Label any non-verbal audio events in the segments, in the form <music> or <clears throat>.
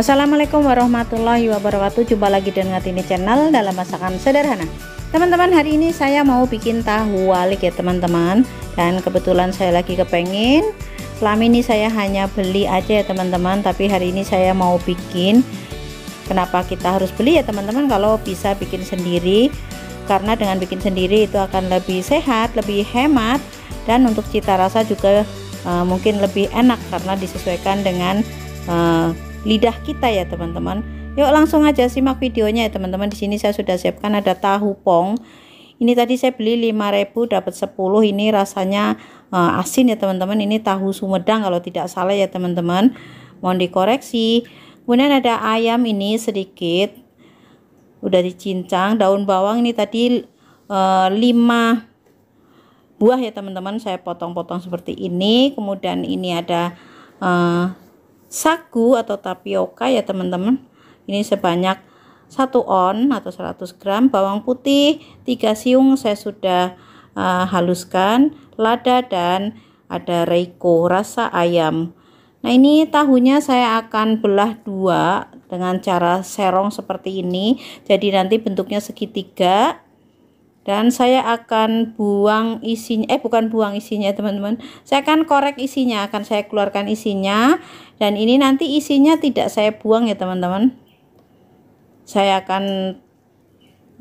Assalamualaikum warahmatullahi wabarakatuh Jumpa lagi dengan ini Channel dalam masakan sederhana Teman-teman hari ini saya mau bikin tahu walik ya teman-teman Dan kebetulan saya lagi kepengen Selama ini saya hanya beli aja ya teman-teman Tapi hari ini saya mau bikin Kenapa kita harus beli ya teman-teman Kalau bisa bikin sendiri Karena dengan bikin sendiri itu akan lebih sehat, lebih hemat Dan untuk cita rasa juga uh, mungkin lebih enak Karena disesuaikan dengan eh, lidah kita ya teman-teman. Yuk langsung aja simak videonya ya teman-teman. Di sini saya sudah siapkan ada tahu pong. Ini tadi saya beli 5000 dapat 10. Ini rasanya uh, asin ya teman-teman. Ini tahu Sumedang kalau tidak salah ya teman-teman. Mohon dikoreksi. Kemudian ada ayam ini sedikit udah dicincang. Daun bawang ini tadi uh, eh, 5 buah ya teman-teman saya potong-potong seperti ini kemudian ini ada uh, sagu atau tapioka ya teman-teman ini sebanyak 1 on atau 100 gram bawang putih 3 siung saya sudah uh, haluskan lada dan ada reiko rasa ayam nah ini tahunya saya akan belah dua dengan cara serong seperti ini jadi nanti bentuknya segitiga dan saya akan buang isinya eh bukan buang isinya teman-teman saya akan korek isinya akan saya keluarkan isinya dan ini nanti isinya tidak saya buang ya teman-teman saya akan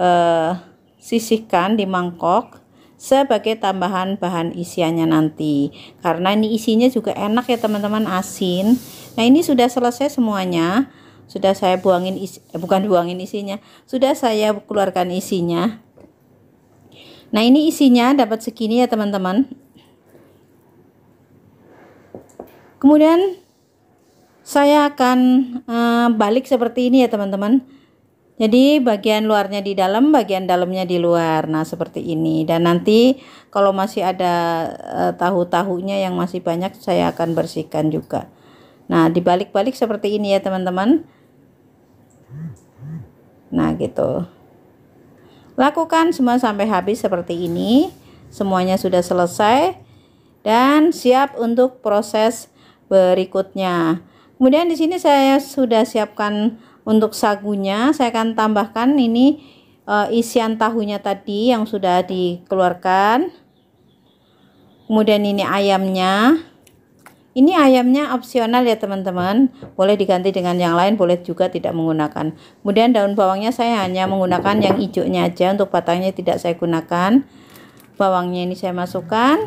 eh, sisihkan di mangkok sebagai tambahan bahan isiannya nanti karena ini isinya juga enak ya teman-teman asin nah ini sudah selesai semuanya sudah saya buangin isi, eh, bukan buangin isinya sudah saya keluarkan isinya Nah ini isinya dapat segini ya teman-teman. Kemudian saya akan uh, balik seperti ini ya teman-teman. Jadi bagian luarnya di dalam, bagian dalamnya di luar. Nah seperti ini. Dan nanti kalau masih ada e, tahu-tahunya yang masih banyak saya akan bersihkan juga. Nah dibalik-balik seperti ini ya teman-teman. Nah gitu. Lakukan semua sampai habis seperti ini. Semuanya sudah selesai dan siap untuk proses berikutnya. Kemudian di sini saya sudah siapkan untuk sagunya, saya akan tambahkan ini e, isian tahunya tadi yang sudah dikeluarkan. Kemudian ini ayamnya. Ini ayamnya opsional ya teman-teman. Boleh diganti dengan yang lain, boleh juga tidak menggunakan. Kemudian daun bawangnya saya hanya menggunakan yang hijaunya aja untuk batangnya tidak saya gunakan. Bawangnya ini saya masukkan.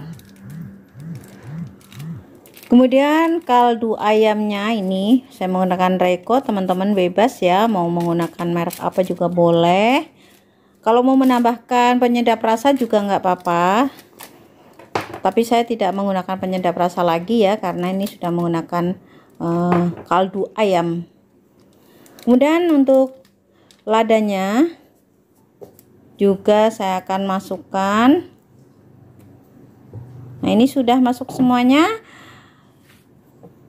Kemudian kaldu ayamnya ini saya menggunakan Reko, teman-teman bebas ya, mau menggunakan merek apa juga boleh. Kalau mau menambahkan penyedap rasa juga nggak apa-apa tapi saya tidak menggunakan penyedap rasa lagi ya karena ini sudah menggunakan uh, kaldu ayam kemudian untuk ladanya juga saya akan masukkan nah ini sudah masuk semuanya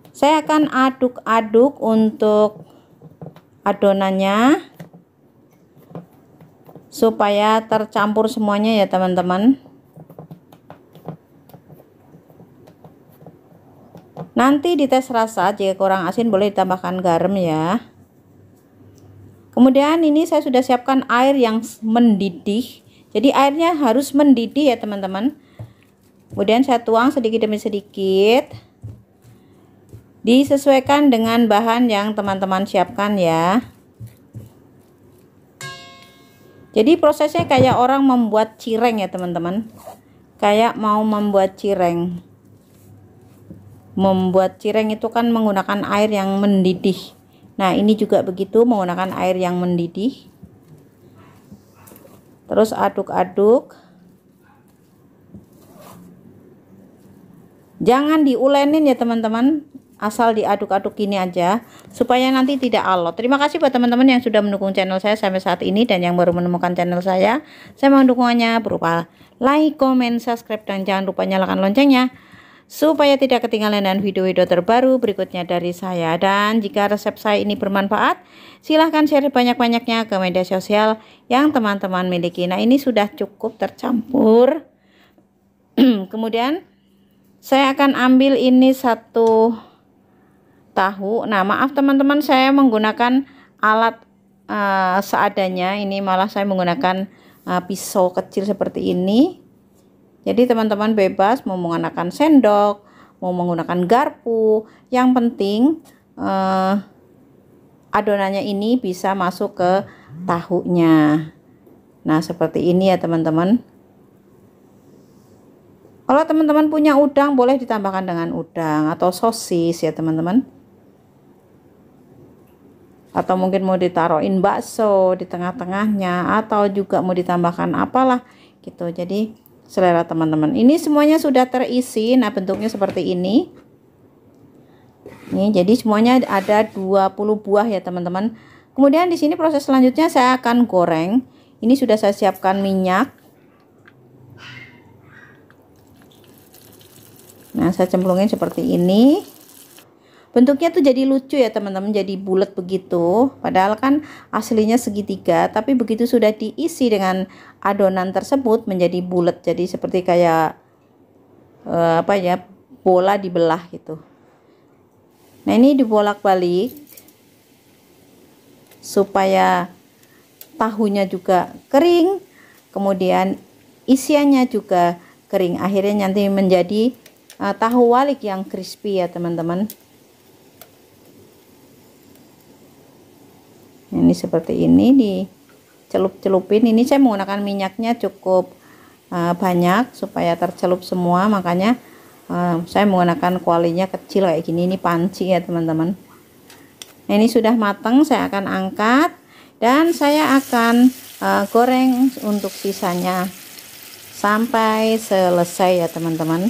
saya akan aduk-aduk untuk adonannya supaya tercampur semuanya ya teman-teman Nanti dites rasa, jika kurang asin boleh ditambahkan garam ya. Kemudian ini saya sudah siapkan air yang mendidih. Jadi airnya harus mendidih ya teman-teman. Kemudian saya tuang sedikit demi sedikit. Disesuaikan dengan bahan yang teman-teman siapkan ya. Jadi prosesnya kayak orang membuat cireng ya teman-teman. Kayak mau membuat cireng membuat cireng itu kan menggunakan air yang mendidih nah ini juga begitu menggunakan air yang mendidih terus aduk-aduk jangan diulenin ya teman-teman asal diaduk-aduk ini aja supaya nanti tidak alot terima kasih buat teman-teman yang sudah mendukung channel saya sampai saat ini dan yang baru menemukan channel saya saya mohon dukungannya berupa like, comment, subscribe dan jangan lupa nyalakan loncengnya supaya tidak ketinggalan dan video-video terbaru berikutnya dari saya. Dan jika resep saya ini bermanfaat, silahkan share banyak-banyaknya ke media sosial yang teman-teman miliki. Nah ini sudah cukup tercampur. <clears throat> Kemudian saya akan ambil ini satu tahu. Nah maaf teman-teman saya menggunakan alat uh, seadanya. Ini malah saya menggunakan uh, pisau kecil seperti ini jadi teman-teman bebas mau menggunakan sendok, mau menggunakan garpu. Yang penting eh, adonannya ini bisa masuk ke tahunya. Nah seperti ini ya teman-teman. Kalau teman-teman punya udang boleh ditambahkan dengan udang atau sosis ya teman-teman. Atau mungkin mau ditaruhin bakso di tengah-tengahnya atau juga mau ditambahkan apalah gitu. Jadi selera teman-teman ini semuanya sudah terisi nah bentuknya seperti ini ini jadi semuanya ada 20 buah ya teman-teman kemudian di sini proses selanjutnya saya akan goreng ini sudah saya siapkan minyak nah saya cemplungin seperti ini bentuknya tuh jadi lucu ya teman-teman jadi bulat begitu padahal kan aslinya segitiga tapi begitu sudah diisi dengan adonan tersebut menjadi bulat jadi seperti kayak eh, apa ya bola dibelah gitu nah ini dibolak-balik supaya tahunya juga kering kemudian isiannya juga kering akhirnya nanti menjadi uh, tahu walik yang crispy ya teman-teman ini seperti ini dicelup-celupin ini saya menggunakan minyaknya cukup uh, banyak supaya tercelup semua makanya uh, saya menggunakan kualinya kecil kayak gini ini panci ya teman-teman nah, ini sudah matang saya akan angkat dan saya akan uh, goreng untuk sisanya sampai selesai ya teman-teman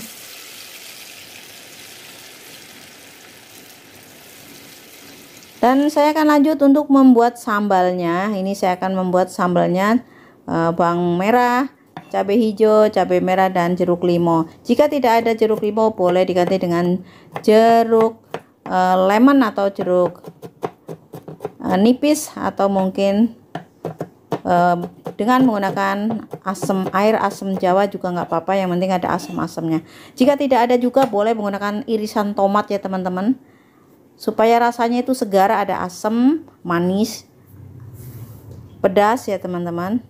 dan saya akan lanjut untuk membuat sambalnya ini saya akan membuat sambalnya eh, bawang merah cabai hijau cabai merah dan jeruk limau jika tidak ada jeruk limau boleh diganti dengan jeruk eh, lemon atau jeruk eh, nipis atau mungkin dengan menggunakan asam air asam jawa juga nggak apa-apa yang penting ada asam-asamnya jika tidak ada juga boleh menggunakan irisan tomat ya teman-teman supaya rasanya itu segar ada asam manis pedas ya teman-teman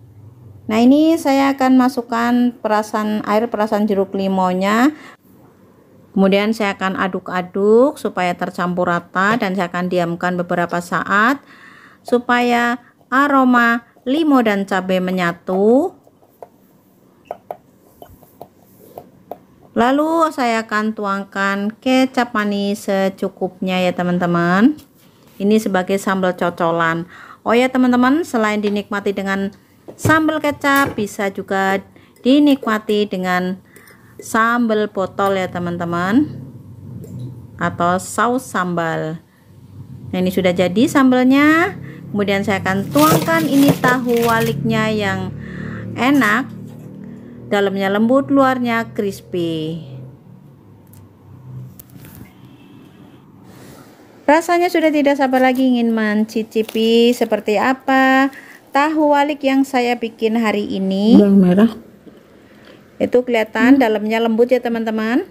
nah ini saya akan masukkan perasan air perasan jeruk limonya kemudian saya akan aduk-aduk supaya tercampur rata dan saya akan diamkan beberapa saat supaya aroma limo dan cabai menyatu lalu saya akan tuangkan kecap manis secukupnya ya teman-teman ini sebagai sambal cocolan oh ya teman-teman selain dinikmati dengan sambal kecap bisa juga dinikmati dengan sambal botol ya teman-teman atau saus sambal nah ini sudah jadi sambalnya kemudian saya akan tuangkan ini tahu waliknya yang enak dalamnya lembut, luarnya crispy. Rasanya sudah tidak sabar lagi ingin mencicipi seperti apa tahu walik yang saya bikin hari ini. Yang merah. Itu kelihatan hmm. dalamnya lembut ya teman-teman.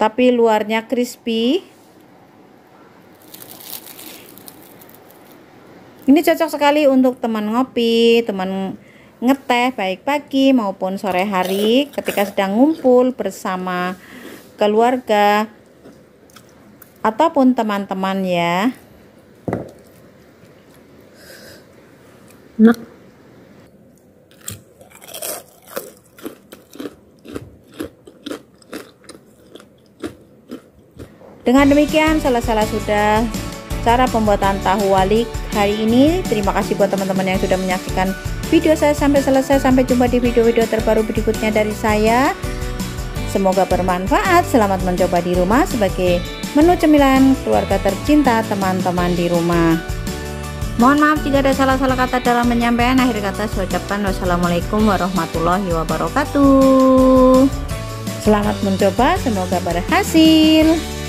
Tapi luarnya crispy. Ini cocok sekali untuk teman ngopi, teman ngeteh baik pagi maupun sore hari ketika sedang ngumpul bersama keluarga ataupun teman-teman ya. Enak. Dengan demikian salah-salah sudah cara pembuatan tahu walik hari ini. Terima kasih buat teman-teman yang sudah menyaksikan video saya sampai selesai sampai jumpa di video-video terbaru berikutnya dari saya semoga bermanfaat selamat mencoba di rumah sebagai menu cemilan keluarga tercinta teman-teman di rumah mohon maaf jika ada salah-salah kata dalam penyampaian akhir kata saya ucapkan wassalamualaikum warahmatullahi wabarakatuh selamat mencoba semoga berhasil